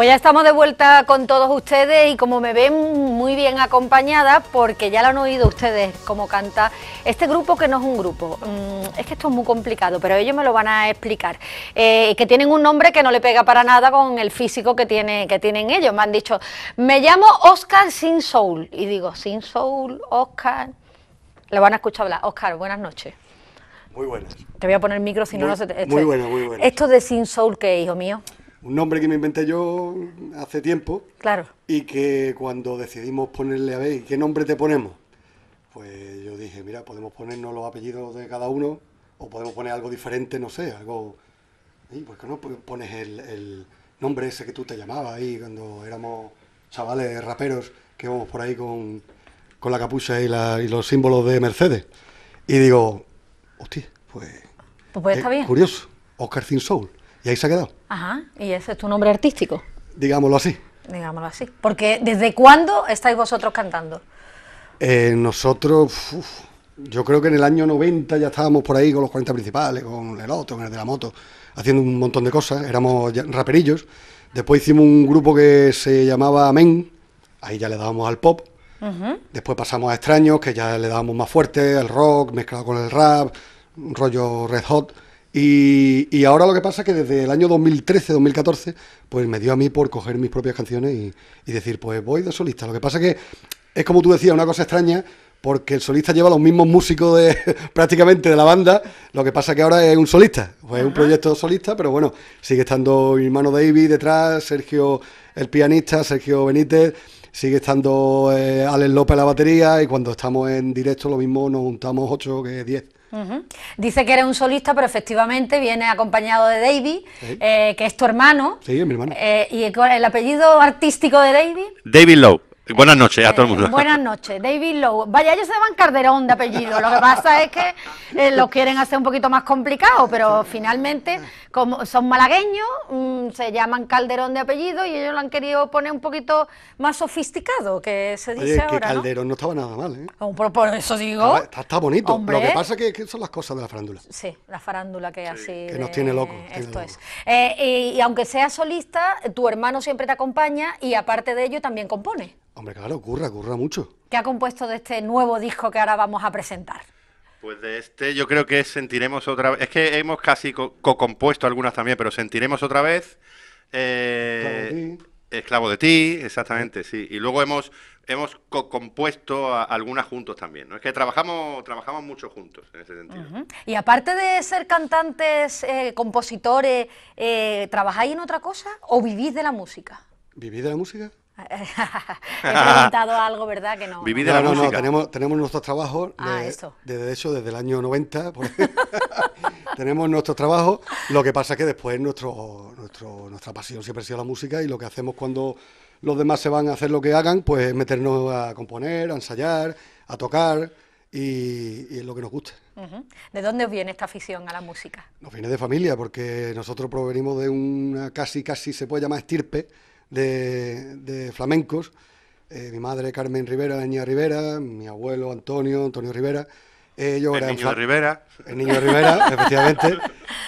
Pues ya estamos de vuelta con todos ustedes y como me ven muy bien acompañada porque ya lo han oído ustedes como canta este grupo que no es un grupo, mm, es que esto es muy complicado pero ellos me lo van a explicar, eh, que tienen un nombre que no le pega para nada con el físico que, tiene, que tienen ellos, me han dicho me llamo Oscar Sin Soul y digo Sin Soul, Oscar, lo van a escuchar hablar, Oscar buenas noches. Muy buenas. Te voy a poner el micro si no, no se muy bueno, muy Esto de Sin Soul, ¿qué, hijo mío? un nombre que me inventé yo hace tiempo. Claro. Y que cuando decidimos ponerle a ver, qué nombre te ponemos? Pues yo dije, mira, podemos ponernos los apellidos de cada uno o podemos poner algo diferente, no sé, algo... ¿Y ¿Por pues, qué no pues, pones el, nombre ese que tú te llamabas ahí cuando éramos chavales raperos que íbamos por ahí con, la capucha y, los símbolos de Mercedes? Y digo, hostia, pues... Pues, pues está eh, bien. Curioso, Oscar Sin Soul. Y ahí se ha quedado. Ajá, y ese es tu nombre artístico. Digámoslo así. Digámoslo así. Porque ¿desde cuándo estáis vosotros cantando? Eh, nosotros, yo creo que en el año 90 ya estábamos por ahí con los 40 principales, con el otro, con el de la moto, haciendo un montón de cosas, éramos raperillos. Después hicimos un grupo que se llamaba Men. ahí ya le dábamos al pop. Después pasamos a Extraños, que ya le dábamos más fuerte, el rock mezclado con el rap, un rollo red hot. Y, ahora lo que pasa es que desde el año 2013-2014, pues me dio a mí por coger mis propias canciones y, decir, pues voy de solista. Lo que pasa es que es como tú decías, una cosa extraña, porque el solista lleva los mismos músicos de, prácticamente de la banda, lo que pasa es que ahora es un solista, pues es un proyecto solista, pero bueno, sigue estando mi hermano David detrás, Sergio el pianista, Sergio Benítez sigue estando Allen eh, Alex López la batería y cuando estamos en directo lo mismo nos juntamos 8 que 10. Dice que eres un solista, pero efectivamente viene acompañado de David, eh, que es tu hermano. Sí, es mi hermano. Eh, ¿Y el apellido artístico de David? David Lowe. Buenas noches a eh, todo el mundo. buenas noches, David Lowe. Vaya, ellos se llaman Calderón de apellido. Lo que pasa es que eh, lo quieren hacer un poquito más complicado, pero finalmente, como son malagueños, mm, se llaman Calderón de apellido y ellos lo han querido poner un poquito más sofisticado, que se dice que Calderón ¿no? estaba nada mal, ¿eh? Oh, por, eso digo. Está, bonito. lo que pasa es que, son las cosas de la farándula. Sí, la farándula que así. Que nos tiene locos. Esto es. Eh, y, aunque sea solista, tu hermano siempre te acompaña y aparte de ello también compone. Hombre, claro, curra, curra mucho. ¿Qué ha compuesto de este nuevo disco que ahora vamos a presentar? Pues de este yo creo que sentiremos otra vez, es que hemos casi co-compuesto algunas también, pero sentiremos otra vez... Eh... Esclavo de ti, exactamente, sí. Y luego hemos, hemos co compuesto algunas juntos también, ¿no? Es que trabajamos, trabajamos mucho juntos en ese sentido. Y aparte de ser cantantes, eh, compositores, eh, ¿trabajáis en otra cosa o vivís de la música? ¿Vivís de la música? He preguntado algo, ¿verdad? Que no. de la tenemos, nuestros trabajos, ah, de, de, hecho, desde el año 90. tenemos nuestros trabajos. Lo que pasa es que después nuestro, nuestra pasión siempre ha sido la música y lo que hacemos cuando los demás se van a hacer lo que hagan, pues es meternos a componer, a ensayar, a tocar y, es lo que nos gusta. ¿De dónde viene esta afición a la música? Nos viene de familia, porque nosotros provenimos de una casi, casi se puede llamar estirpe de, flamencos. Eh, mi madre Carmen Rivera, Niña Rivera, mi abuelo Antonio, Antonio Rivera. Eh, yo el niño Rivera. El niño Rivera, efectivamente.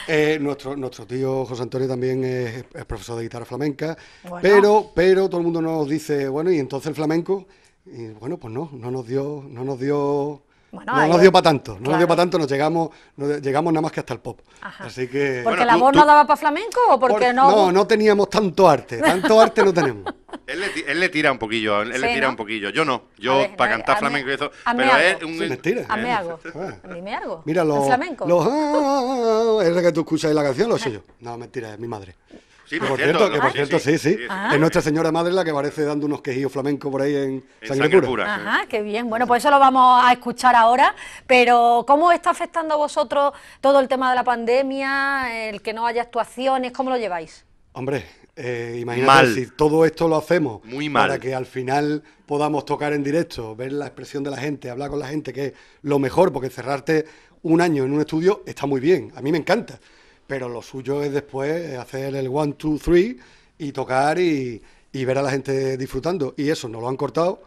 Eh, nuestro, nuestro tío José Antonio también es, profesor de guitarra flamenca. Pero, pero todo el mundo nos dice, bueno, ¿y entonces el flamenco? Y bueno, pues no, no nos dio, no nos dio no nos dio para tanto, no nos dio para tanto, nos llegamos, llegamos nada más que hasta el pop. Así que. ¿Porque el amor no daba para flamenco o porque no? No, no teníamos tanto arte, tanto arte no tenemos. Él le, tira un poquillo, él le tira un poquillo. Yo no, yo para cantar flamenco y eso. Pero es un. A, me hago. Mira, flamenco. Ah, es la que tú escuchas la canción, lo sé yo. No, mentira, es mi madre por cierto, por cierto, sí, sí. Ah. Es Nuestra Señora Madre la que parece dando unos quejillos flamencos por ahí en, en pura. Ajá, qué bien. Bueno, pues eso lo vamos a escuchar ahora. Pero, ¿cómo está afectando a vosotros todo el tema de la pandemia, el que no haya actuaciones? ¿Cómo lo lleváis? Hombre, eh, imagínate si todo esto lo hacemos para que al final podamos tocar en directo, ver la expresión de la gente, hablar con la gente, que es lo mejor, porque cerrarte un año en un estudio está muy bien, a mí me encanta pero lo suyo es después hacer el one, two, three y tocar y, ver a la gente disfrutando. Y eso, no lo han cortado,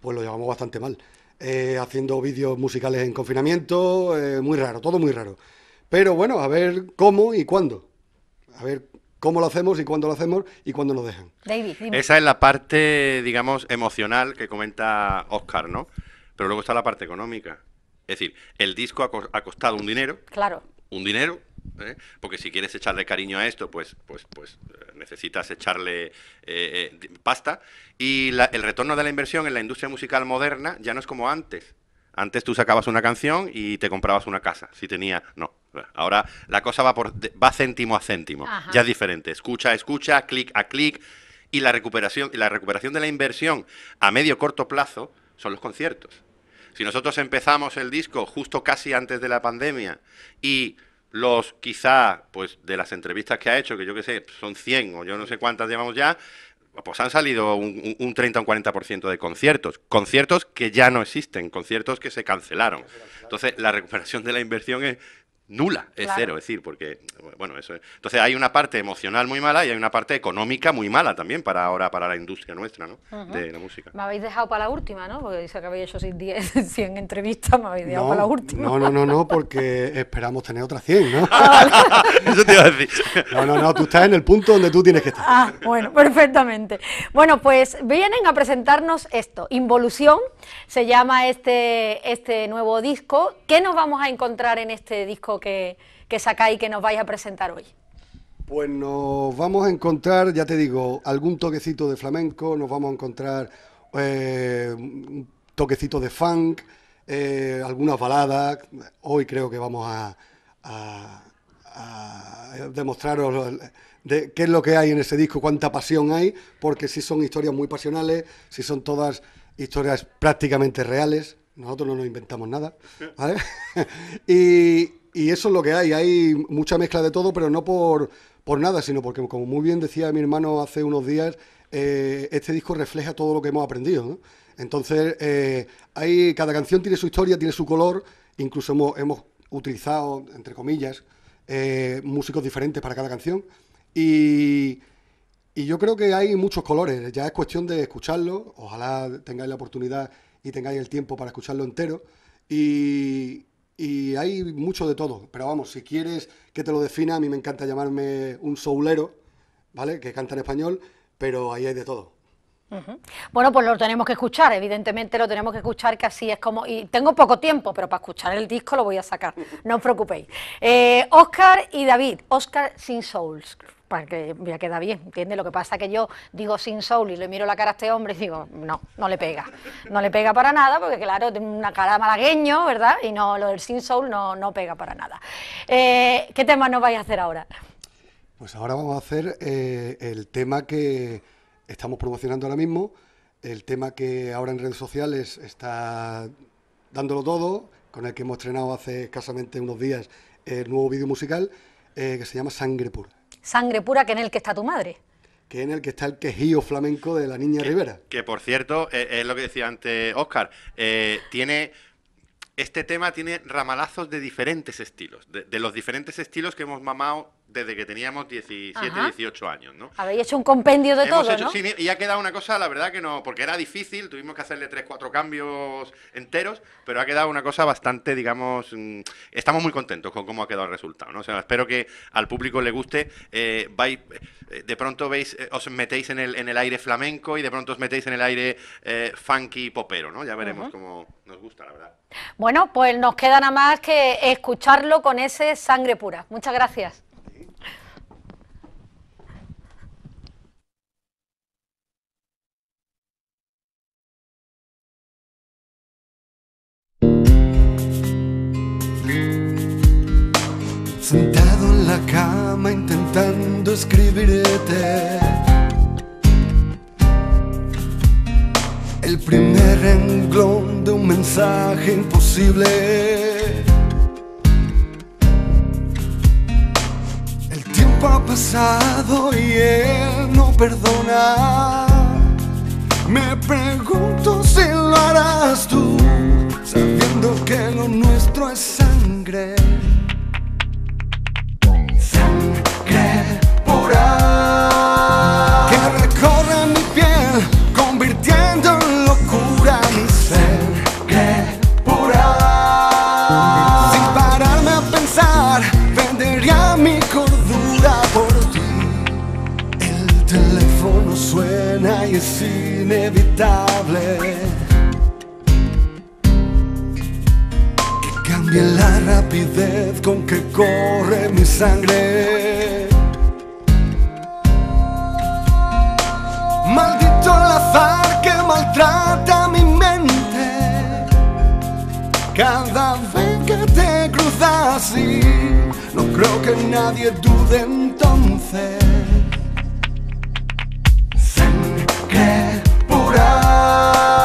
pues lo llevamos bastante mal. Eh, haciendo vídeos musicales en confinamiento, eh, muy raro, todo muy raro. Pero bueno, a ver cómo y cuándo. A ver cómo lo hacemos y cuándo lo hacemos y cuándo nos dejan. Esa es la parte, digamos, emocional que comenta Oscar, ¿no? Pero luego está la parte económica. Es decir, el disco ha costado un dinero. Claro. Un dinero ¿eh? porque si quieres echarle cariño a esto, pues, pues, pues eh, necesitas echarle eh, pasta. Y el retorno de la inversión en la industria musical moderna ya no es como antes. Antes tú sacabas una canción y te comprabas una casa. Si tenía, no. Ahora la cosa va por va céntimo a céntimo. Ya es diferente. Escucha, escucha, clic a clic. Y la recuperación, la recuperación de la inversión a medio corto plazo son los conciertos. Si nosotros empezamos el disco justo casi antes de la pandemia y los quizá, pues de las entrevistas que ha hecho, que yo que sé, son 100 o yo no sé cuántas llevamos ya, pues han salido un, un 30 o un 40% de conciertos. Conciertos que ya no existen, conciertos que se cancelaron. Entonces, la recuperación de la inversión es, nula, es cero, es decir, porque, bueno, eso es. Entonces hay una parte emocional muy mala y hay una parte económica muy mala también para ahora, para la industria nuestra, ¿no? De la música. Me habéis dejado para la última, ¿no? Porque dice que habéis hecho 100 entrevistas, me habéis dejado para la última. No, no, no, no, porque esperamos tener otras 100, ¿no? Ah, eso te iba a decir. No, no, no, tú estás en el punto donde tú tienes que estar. Ah, bueno, perfectamente. Bueno, pues vienen a presentarnos esto, Involución, se llama este, este, nuevo disco. ¿Qué nos vamos a encontrar en este disco que, que sacáis y que nos vais a presentar hoy? Pues nos vamos a encontrar, ya te digo, algún toquecito de flamenco, nos vamos a encontrar eh, un toquecito de funk, eh, algunas baladas. Hoy creo que vamos a, demostraros qué es lo que hay en ese disco, cuánta pasión hay, porque si son historias muy pasionales, si son todas historias prácticamente reales. Nosotros no nos inventamos nada. ¿vale? y, eso es lo que hay. Hay mucha mezcla de todo, pero no por, nada, sino porque, como muy bien decía mi hermano hace unos días, eh, este disco refleja todo lo que hemos aprendido. ¿no? Entonces, eh, hay, cada canción tiene su historia, tiene su color. Incluso hemos, utilizado, entre comillas, eh, músicos diferentes para cada canción. Y, y yo creo que hay muchos colores, ya es cuestión de escucharlo, ojalá tengáis la oportunidad y tengáis el tiempo para escucharlo entero. Y, hay mucho de todo, pero vamos, si quieres que te lo defina, a mí me encanta llamarme un soulero, ¿vale? Que canta en español, pero ahí hay de todo. Bueno, pues lo tenemos que escuchar, evidentemente lo tenemos que escuchar, que así es como... Y tengo poco tiempo, pero para escuchar el disco lo voy a sacar, no os preocupéis. Oscar eh, y David, Oscar Sin Souls para que me queda bien, ¿entiendes? Lo que pasa es que yo digo sin soul y le miro la cara a este hombre y digo, no, no le pega. No le pega para nada, porque claro, tiene una cara malagueño, ¿verdad? Y no, lo del sin soul no, no pega para nada. Eh, ¿Qué tema nos vais a hacer ahora? Pues ahora vamos a hacer eh, el tema que estamos promocionando ahora mismo, el tema que ahora en redes sociales está dándolo todo, con el que hemos estrenado hace escasamente unos días el nuevo vídeo musical, eh, que se llama Sangre Pura. Sangre pura, que en el que está tu madre que en el que está el quejío flamenco de la Niña Rivera. Que por cierto, eh, es, lo que decía antes Oscar, eh, tiene. Este tema tiene ramalazos de diferentes estilos, de, los diferentes estilos que hemos mamado desde que teníamos 17, 18 años, ¿no? Habéis hecho un compendio de todo, y ha quedado una cosa, la verdad que no, porque era difícil, tuvimos que hacerle tres, cuatro cambios enteros, pero ha quedado una cosa bastante, digamos, mm, estamos muy contentos con cómo ha quedado el resultado, ¿no? O sea, espero que al público le guste, eh, eh, de pronto veis, eh, os metéis en el, aire flamenco y de pronto os metéis en el aire funky popero, ¿no? Ya veremos cómo nos gusta, la verdad. Bueno, pues nos queda nada más que escucharlo con ese sangre pura. Muchas gracias. Sentado en la cama intentando escribirte El primer renglón de un mensaje imposible El tiempo ha pasado y él no perdona Me pregunto si lo harás tú Sabiendo que lo nuestro es sangre que recorre mi piel, convirtiendo en locura mi ser. pura. Sin pararme a pensar, vendería mi cordura por ti. El teléfono suena y es inevitable. Que cambie la rapidez con que corre mi sangre. cada vez que te cruzas y No creo que nadie dude entonces. Sangre pura.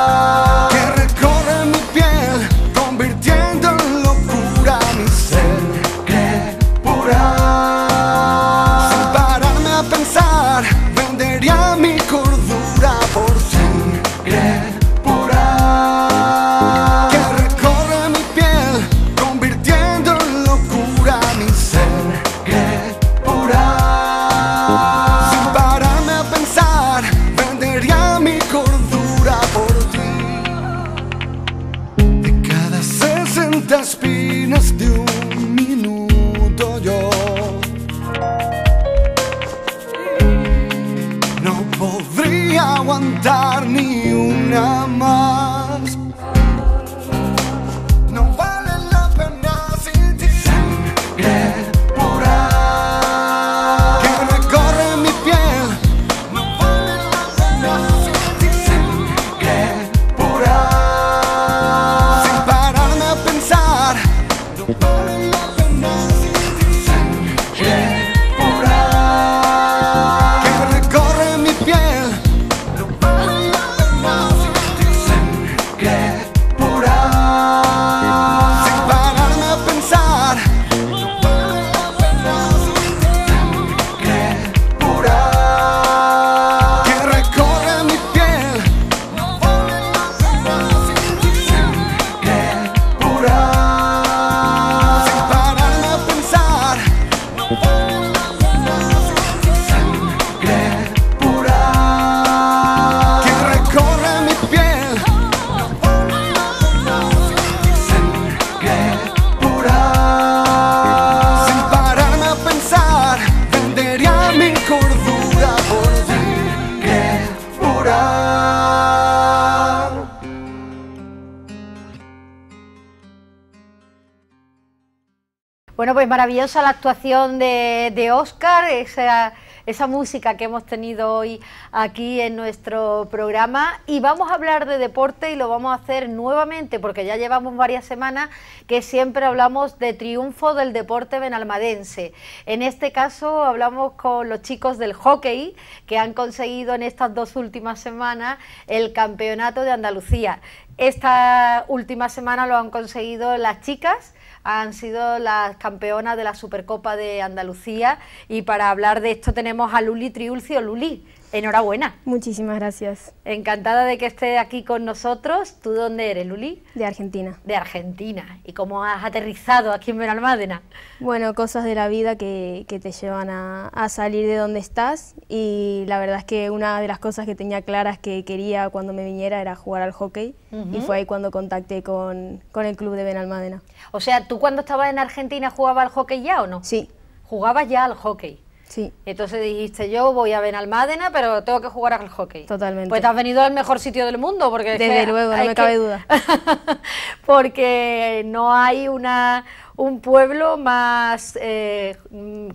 Bueno, pues maravillosa la actuación de, de Oscar, esa, esa, música que hemos tenido hoy aquí en nuestro programa. Y vamos a hablar de deporte y lo vamos a hacer nuevamente, porque ya llevamos varias semanas que siempre hablamos de triunfo del deporte benalmadense. En este caso hablamos con los chicos del hockey, que han conseguido en estas dos últimas semanas el Campeonato de Andalucía. Esta última semana lo han conseguido las chicas, han sido las campeonas de la Supercopa de Andalucía y para hablar de esto tenemos a Luli Triulcio. Luli, Enhorabuena. Muchísimas gracias. Encantada de que esté aquí con nosotros. ¿Tú dónde eres, Luli? De Argentina. De Argentina. ¿Y cómo has aterrizado aquí en Benalmádena? Bueno, cosas de la vida que, te llevan a, salir de donde estás y la verdad es que una de las cosas que tenía claras que quería cuando me viniera era jugar al hockey y fue ahí cuando contacté con, con el club de Benalmádena. O sea, ¿tú cuando estabas en Argentina jugabas al hockey ya o no? Sí. ¿Jugabas ya al hockey? Sí. Entonces dijiste, yo voy a Benalmádena, pero tengo que jugar al hockey. Totalmente. Pues te has venido al mejor sitio del mundo. porque Desde luego, no me cabe duda. porque no hay una un pueblo más eh,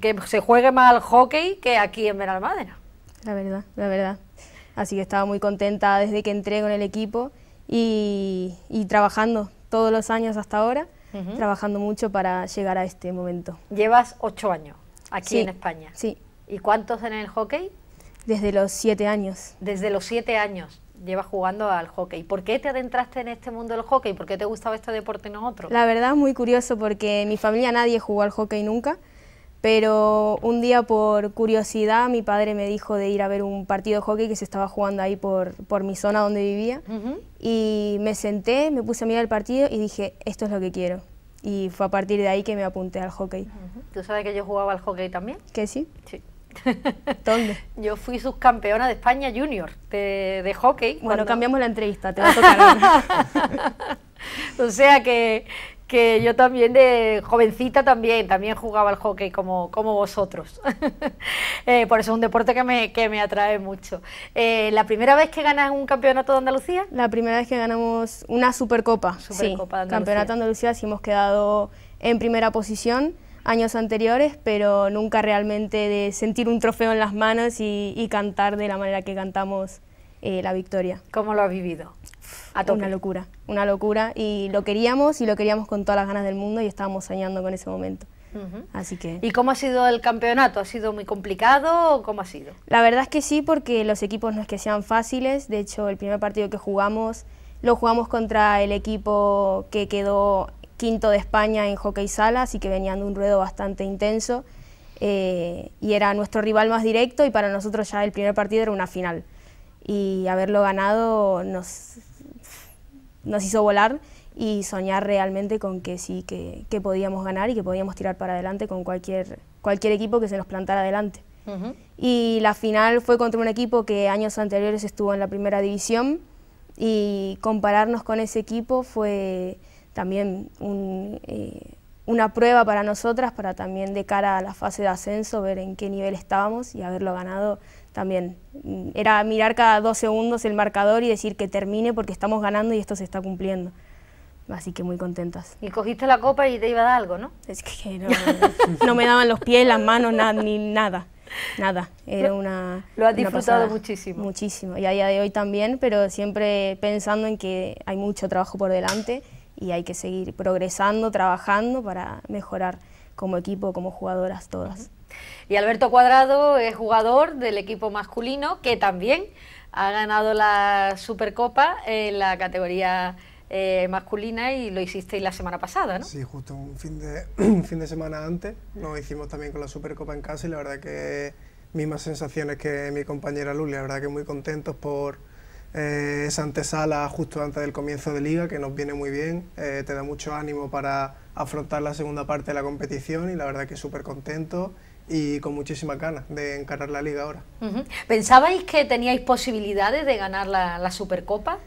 que se juegue más al hockey que aquí en Benalmádena. La verdad, la verdad. Así que estaba muy contenta desde que entré con el equipo y, trabajando todos los años hasta ahora, trabajando mucho para llegar a este momento. Llevas ocho años. Aquí en España. Sí. ¿Y cuántos en el hockey? Desde los siete años. Desde los siete años llevas jugando al hockey. ¿Por qué te adentraste en este mundo del hockey? ¿Por qué te gustaba este deporte y no otro? La verdad es muy curioso porque en mi familia nadie jugó al hockey nunca, pero un día por curiosidad mi padre me dijo de ir a ver un partido de hockey que se estaba jugando ahí por, por mi zona donde vivía y me senté, me puse a mirar el partido y dije, esto es lo que quiero y fue a partir de ahí que me apunté al hockey. ¿Tú sabes que yo jugaba al hockey también? ¿Que sí? Sí. ¿Dónde? Yo fui subcampeona de España junior de, hockey. Bueno, cambiamos la entrevista, te va a tocar. o sea que, que yo también de jovencita también, también jugaba al hockey como, como vosotros. Eh, por eso es un deporte que me, que me atrae mucho. Eh, ¿La primera vez que ganas un campeonato de Andalucía? La primera vez que ganamos una Supercopa. Supercopa Campeonato de Andalucía, sí hemos quedado en primera posición años anteriores, pero nunca realmente de sentir un trofeo en las manos y, cantar de la manera que cantamos eh, la victoria. ¿Cómo lo has vivido? a tope. Una locura. Una locura y lo queríamos y lo queríamos con todas las ganas del mundo y estábamos soñando con ese momento. Así que... ¿Y cómo ha sido el campeonato? ¿Ha sido muy complicado o cómo ha sido? La verdad es que sí, porque los equipos no es que sean fáciles. De hecho, el primer partido que jugamos lo jugamos contra el equipo que quedó quinto de España en hockey sala, así que venían de un ruedo bastante intenso. Eh, y era nuestro rival más directo y para nosotros ya el primer partido era una final. Y haberlo ganado nos nos hizo volar y soñar realmente con que sí, que, podíamos ganar y que podíamos tirar para adelante con cualquier, cualquier equipo que se nos plantara adelante. Y la final fue contra un equipo que años anteriores estuvo en la primera división y compararnos con ese equipo fue también eh, una prueba para nosotras, para también de cara a la fase de ascenso, ver en qué nivel estábamos y haberlo ganado también mm, era mirar cada dos segundos el marcador y decir que termine porque estamos ganando y esto se está cumpliendo. Así que muy contentas. Y cogiste la copa y te iba a dar algo, ¿no? Es que no, me daban los pies, las manos, ni nada. Nada. Era una. Lo has disfrutado muchísimo. Muchísimo. Y a día de hoy también, pero siempre pensando en que hay mucho trabajo por delante y hay que seguir progresando, trabajando para mejorar como equipo, como jugadoras todas. Y Alberto Cuadrado es jugador del equipo masculino que también ha ganado la Supercopa en la categoría eh, masculina y lo hicisteis la semana pasada, ¿no? Sí, justo un fin de, semana antes nos hicimos también con la Supercopa en casa y la verdad que mismas sensaciones que mi compañera Luli, la verdad que muy contentos por eh, esa antesala justo antes del comienzo de liga que nos viene muy bien, eh, te da mucho ánimo para afrontar la segunda parte de la competición y la verdad que súper contentos y con muchísimas ganas de encarar la liga ahora. ¿Pensabais que teníais posibilidades de ganar la, Supercopa?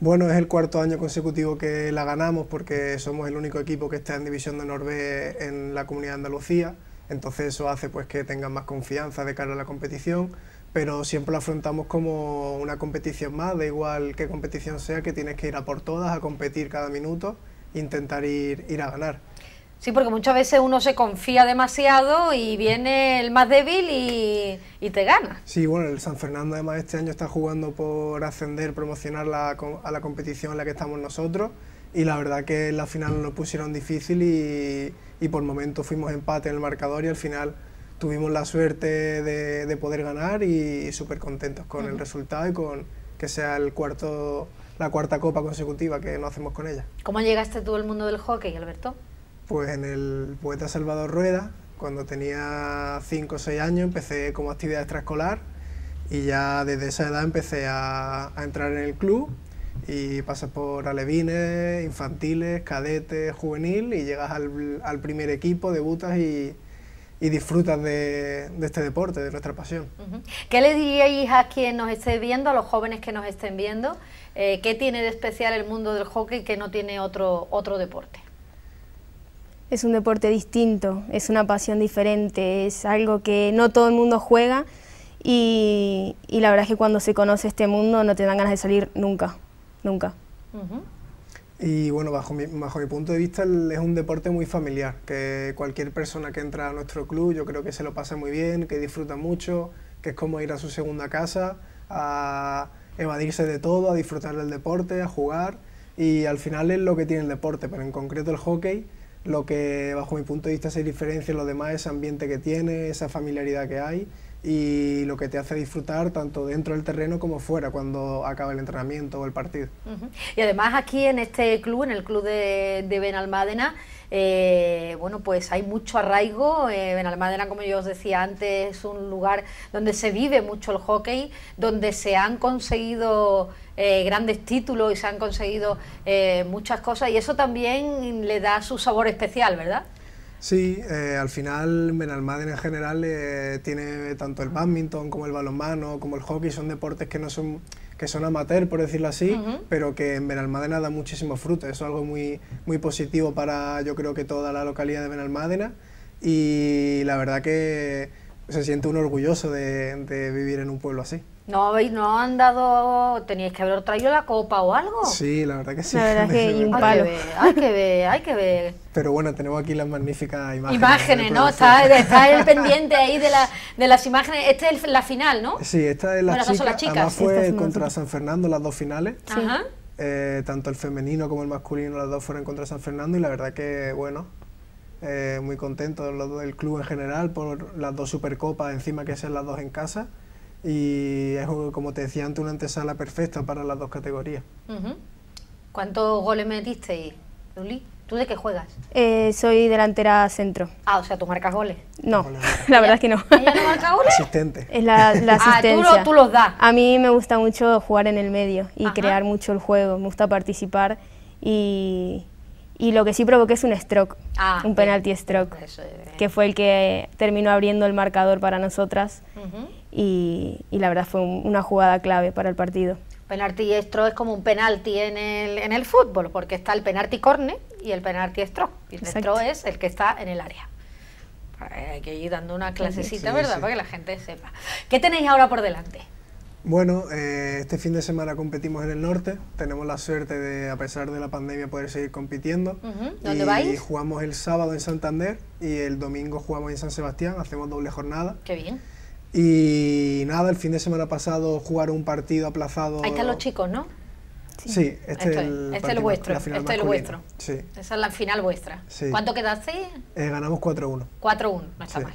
Bueno, es el cuarto año consecutivo que la ganamos porque somos el único equipo que está en División de Norbe en la comunidad de Andalucía, entonces eso hace pues que tengan más confianza de cara a la competición, pero siempre lo afrontamos como una competición más, da igual qué competición sea, que tienes que ir a por todas, a competir cada minuto, intentar ir, ir a ganar Sí, porque muchas veces uno se confía demasiado y viene el más débil y, te gana. Sí, bueno, el San Fernando además este año está jugando por ascender, promocionar a la competición en la que estamos nosotros y la verdad que en la final nos pusieron difícil y, por momento fuimos empate en el marcador y al final tuvimos la suerte de, poder ganar y, súper contentos con el resultado y con que sea el cuarto, la cuarta copa consecutiva que no hacemos con ella. ¿Cómo llegaste tú al mundo del hockey, Alberto? Pues en el poeta Salvador Rueda, cuando tenía 5 o 6 años, empecé como actividad extraescolar y ya desde esa edad empecé a, entrar en el club y pasas por alevines, infantiles, cadetes, juvenil y llegas al, primer equipo, debutas y, y disfrutas de, este deporte, de nuestra pasión. ¿Qué le diríais a quien nos esté viendo, a los jóvenes que nos estén viendo? Eh, ¿Qué tiene de especial el mundo del hockey que no tiene otro, otro deporte? Es un deporte distinto, es una pasión diferente, es algo que no todo el mundo juega y, la verdad es que cuando se conoce este mundo no te dan ganas de salir nunca, nunca. Y bueno, bajo bajo mi punto de vista es un deporte muy familiar, que cualquier persona que entra a nuestro club yo creo que se lo pasa muy bien, que disfruta mucho, que es como ir a su segunda casa, a evadirse de todo, a disfrutar del deporte, a jugar y al final es lo que tiene el deporte, pero en concreto el hockey lo que bajo mi punto de vista se diferencia en lo demás ese ambiente que tiene, esa familiaridad que hay y lo que te hace disfrutar tanto dentro del terreno como fuera cuando acaba el entrenamiento o el partido. Y además aquí en este club, en el club de, Benalmádena, eh, bueno, pues hay mucho arraigo. Eh, Benalmádena, como yo os decía antes, es un lugar donde se vive mucho el hockey, donde se han conseguido eh, grandes títulos y se han conseguido eh, muchas cosas y eso también le da su sabor especial, ¿verdad? Sí, eh, al final Benalmádena en general tiene tanto el badminton como el balonmano, como el hockey, son deportes que no son que son amateur, por decirlo así, pero que en Benalmádena da muchísimo fruto. es algo muy, muy positivo para yo creo que toda la localidad de Benalmádena y la verdad que se siente uno orgulloso de vivir en un pueblo así. No, no han dado, teníais que haber traído la copa o algo. Sí, la verdad que sí. La verdad que Hay que ver, hay que ver, Pero bueno, tenemos aquí las magníficas imágenes. Imágenes, ¿no? Está, el pendiente ahí de, las imágenes. Esta es la final, ¿no? Sí, esta es la chica, las fue contra San Fernando las dos finales. Eh, tanto el femenino como el masculino, las dos fueron contra San Fernando y la verdad que, bueno, eh, muy contento del club en general por las dos supercopas encima que sean las dos en casa y es, como te decía antes, una antesala perfecta para las dos categorías. ¿Cuántos goles metiste, Luli? ¿Tú de qué juegas? Eh, soy delantera centro. Ah, o sea, ¿tú marcas goles? No, la verdad es que no. ¿Ella no marca goles? Asistente. Es la, ah, asistencia. Ah, tú, los das. A mí me gusta mucho jugar en el medio y crear mucho el juego. Me gusta participar y, y lo que sí provoqué es un stroke, ah, un penalty stroke, que fue el que terminó abriendo el marcador para nosotras y, la verdad fue una jugada clave para el partido. Penalti estro es como un penalti en el, en el fútbol, porque está el penalti corne y el penalti estro. Y el estro es el que está en el área. Pues, hay que ir dando una clasecita, ¿verdad? Para que la gente sepa. ¿Qué tenéis ahora por delante? Bueno, eh, este fin de semana competimos en el norte. Tenemos la suerte de, a pesar de la pandemia, poder seguir compitiendo. ¿Dónde y vais? jugamos el sábado en Santander y el domingo jugamos en San Sebastián. Hacemos doble jornada. Qué bien. Y nada, el fin de semana pasado jugaron un partido aplazado. Ahí están los chicos, ¿no? Sí, este, este, es el, vuestro. Este es el vuestro. Sí. Esa es la final vuestra. ¿Cuánto quedaste? Eh, ganamos 4-1. 4-1, no está mal.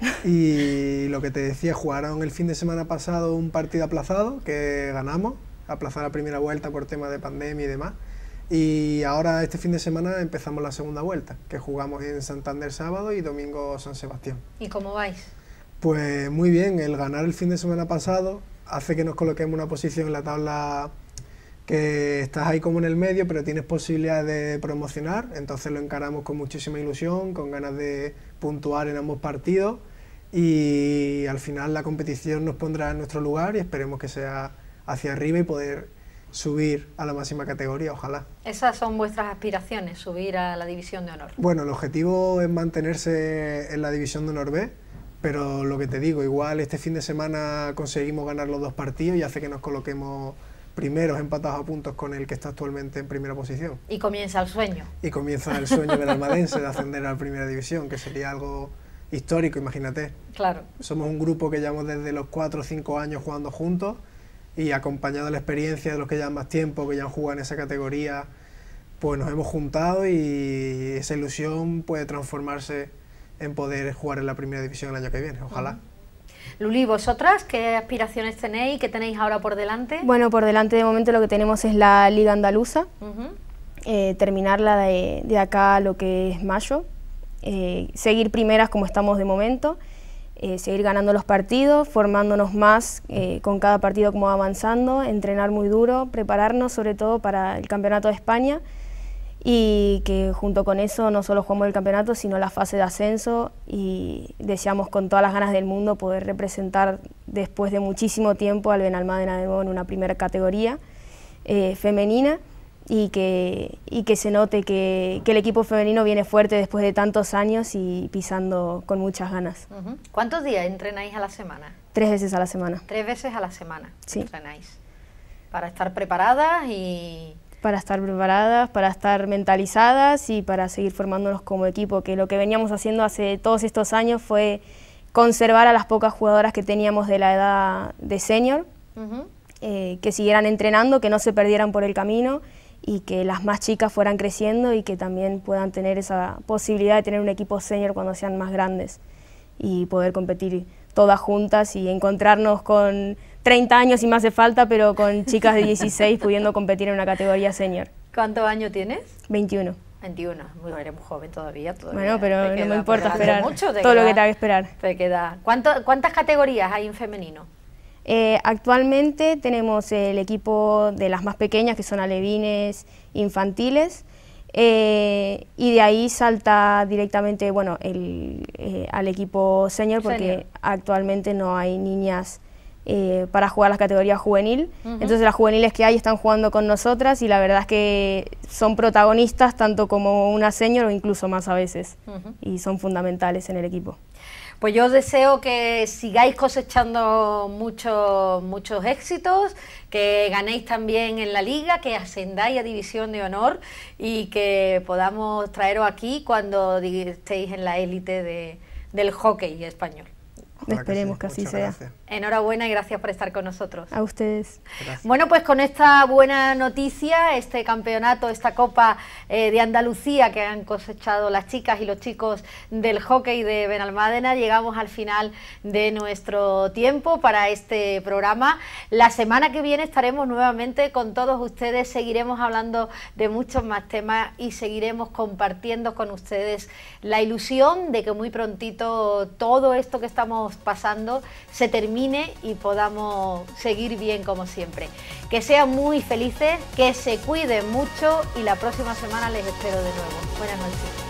Y lo que te decía, jugaron el fin de semana pasado un partido aplazado que ganamos, aplazar la primera vuelta por tema de pandemia y demás. Y ahora este fin de semana empezamos la segunda vuelta, que jugamos en Santander sábado y domingo San Sebastián. ¿Y cómo vais? Pues muy bien, el ganar el fin de semana pasado hace que nos coloquemos una posición en la tabla que estás ahí como en el medio, pero tienes posibilidad de promocionar, entonces lo encaramos con muchísima ilusión, con ganas de puntuar en ambos partidos y al final la competición nos pondrá en nuestro lugar y esperemos que sea hacia arriba y poder subir a la máxima categoría, ojalá. Esas son vuestras aspiraciones, subir a la división de honor. Bueno, el objetivo es mantenerse en la división de honor B pero lo que te digo, igual este fin de semana conseguimos ganar los dos partidos y hace que nos coloquemos primeros empatados a puntos con el que está actualmente en primera posición. Y comienza el sueño. Y comienza el sueño del almadense de ascender a la primera división, que sería algo histórico, imagínate. Claro. Somos un grupo que llevamos desde los 4 o 5 años jugando juntos y acompañado de la experiencia de los que llevan más tiempo, que ya han jugado en esa categoría, pues nos hemos juntado y esa ilusión puede transformarse en poder jugar en la primera división el año que viene, ojalá. Luli, ¿vosotras qué aspiraciones tenéis? ¿Qué tenéis ahora por delante? Bueno, por delante de momento lo que tenemos es la Liga Andaluza, ...terminar eh, terminarla de, acá lo que es mayo, eh, seguir primeras como estamos de momento, eh, seguir ganando los partidos, formándonos más con cada partido como avanzando, entrenar muy duro, prepararnos sobre todo para el Campeonato de España y que junto con eso no solo jugamos el campeonato, sino la fase de ascenso y deseamos con todas las ganas del mundo poder representar después de muchísimo tiempo al Benalmádena de nuevo en una primera categoría eh, femenina y que, y que se note que, que, el equipo femenino viene fuerte después de tantos años y pisando con muchas ganas. ¿Cuántos días entrenáis a la semana? Tres veces a la semana. Tres veces a la semana entrenáis. Para estar preparadas y para estar preparadas, para estar mentalizadas y para seguir formándonos como equipo, que lo que veníamos haciendo hace todos estos años fue conservar a las pocas jugadoras que teníamos de la edad de senior, eh, que siguieran entrenando, que no se perdieran por el camino y que las más chicas fueran creciendo y que también puedan tener esa posibilidad de tener un equipo senior cuando sean más grandes y poder competir todas juntas y encontrarnos con 30 años y más hace falta, pero con chicas de 16 pudiendo competir en una categoría senior. ¿Cuánto año tienes? 21. 21, muy, eres muy joven todavía, Bueno, pero no me importa esperar todo lo que te haga esperar. queda. ¿Cuántas categorías hay en femenino? Eh, actualmente tenemos el equipo de las más pequeñas, que son alevines infantiles, eh, y de ahí salta directamente bueno, eh, al equipo senior, porque actualmente no hay niñas eh, para jugar las categorías juvenil. Entonces las juveniles que hay están jugando con nosotras y la verdad es que son protagonistas tanto como una senior o incluso más a veces y son fundamentales en el equipo. Pues yo os deseo que sigáis cosechando muchos, muchos éxitos, que ganéis también en la liga, que ascendáis a División de Honor y que podamos traeros aquí cuando estéis en la élite del hockey español. Esperemos que, así sea. Enhorabuena y gracias por estar con nosotros. A ustedes. Bueno, pues con esta buena noticia, este campeonato, esta Copa eh, de Andalucía que han cosechado las chicas y los chicos del hockey de Benalmádena, llegamos al final de nuestro tiempo para este programa. La semana que viene estaremos nuevamente con todos ustedes, seguiremos hablando de muchos más temas y seguiremos compartiendo con ustedes la ilusión de que muy prontito todo esto que estamos pasando se termine y podamos seguir bien como siempre. Que sean muy felices, que se cuiden mucho y la próxima semana les espero de nuevo. Buenas noches.